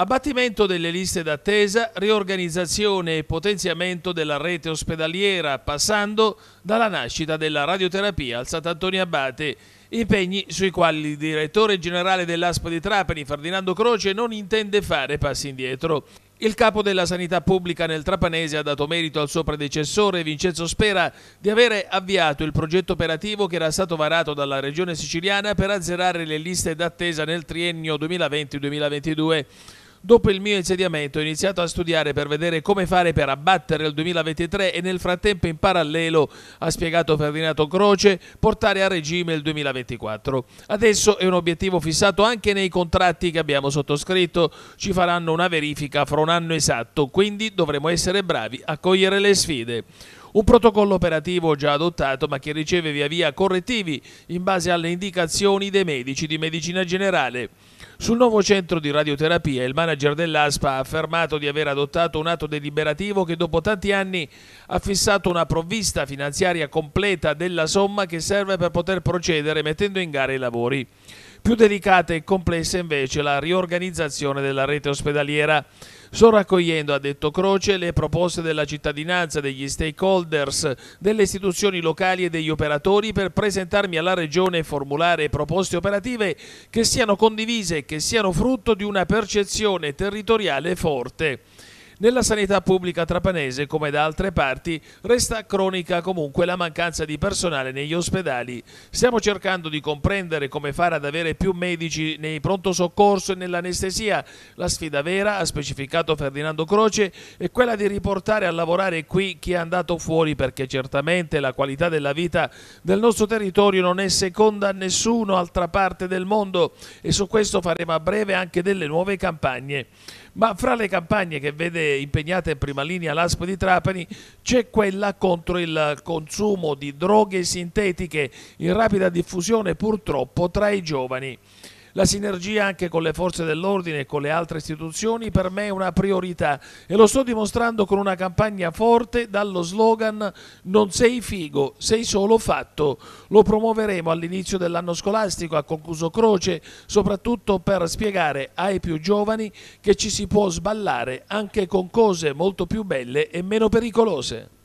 Abbattimento delle liste d'attesa, riorganizzazione e potenziamento della rete ospedaliera, passando dalla nascita della radioterapia al Sant'Antonio Abate, impegni sui quali il direttore generale dell'ASP di Trapani, Ferdinando Croce, non intende fare passi indietro. Il capo della sanità pubblica nel Trapanese ha dato merito al suo predecessore Vincenzo Spera di avere avviato il progetto operativo che era stato varato dalla regione siciliana per azzerare le liste d'attesa nel triennio 2020-2022. Dopo il mio insediamento ho iniziato a studiare per vedere come fare per abbattere il 2023 e nel frattempo in parallelo, ha spiegato Ferdinando Croce, portare a regime il 2024. Adesso è un obiettivo fissato anche nei contratti che abbiamo sottoscritto. Ci faranno una verifica fra un anno esatto, quindi dovremo essere bravi a cogliere le sfide. Un protocollo operativo già adottato ma che riceve via via correttivi in base alle indicazioni dei medici di medicina generale. Sul nuovo centro di radioterapia il manager dell'ASPA ha affermato di aver adottato un atto deliberativo che dopo tanti anni ha fissato una provvista finanziaria completa della somma che serve per poter procedere mettendo in gara i lavori. Più delicata e complessa invece la riorganizzazione della rete ospedaliera. Sto raccogliendo, ha detto Croce, le proposte della cittadinanza, degli stakeholders, delle istituzioni locali e degli operatori per presentarmi alla Regione e formulare proposte operative che siano condivise e che siano frutto di una percezione territoriale forte. Nella sanità pubblica trapanese, come da altre parti, resta cronica comunque la mancanza di personale negli ospedali. Stiamo cercando di comprendere come fare ad avere più medici nei pronto soccorso e nell'anestesia. La sfida vera, ha specificato Ferdinando Croce, è quella di riportare a lavorare qui chi è andato fuori perché certamente la qualità della vita del nostro territorio non è seconda a nessuno altra parte del mondo e su questo faremo a breve anche delle nuove campagne. Ma fra le campagne che vede impegnate in prima linea all'ASP di Trapani c'è quella contro il consumo di droghe sintetiche in rapida diffusione purtroppo tra i giovani. La sinergia anche con le forze dell'ordine e con le altre istituzioni per me è una priorità e lo sto dimostrando con una campagna forte dallo slogan Non sei figo, sei solo fatto. Lo promuoveremo all'inizio dell'anno scolastico ha concluso Croce, soprattutto per spiegare ai più giovani che ci si può sballare anche con cose molto più belle e meno pericolose.